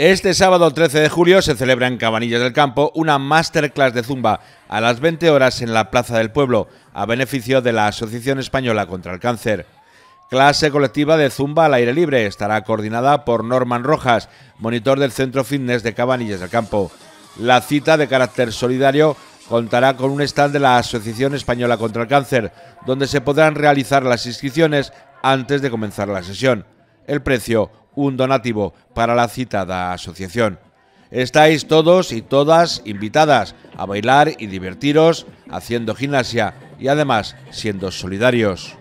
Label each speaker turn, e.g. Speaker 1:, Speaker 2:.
Speaker 1: Este sábado 13 de julio se celebra en Cabanillas del Campo una masterclass de zumba a las 20 horas en la Plaza del Pueblo a beneficio de la Asociación Española contra el Cáncer. Clase colectiva de zumba al aire libre estará coordinada por Norman Rojas, monitor del Centro Fitness de Cabanillas del Campo. La cita de carácter solidario contará con un stand de la Asociación Española contra el Cáncer, donde se podrán realizar las inscripciones antes de comenzar la sesión. El precio, un donativo para la citada asociación. Estáis todos y todas invitadas a bailar y divertiros haciendo gimnasia y además siendo solidarios.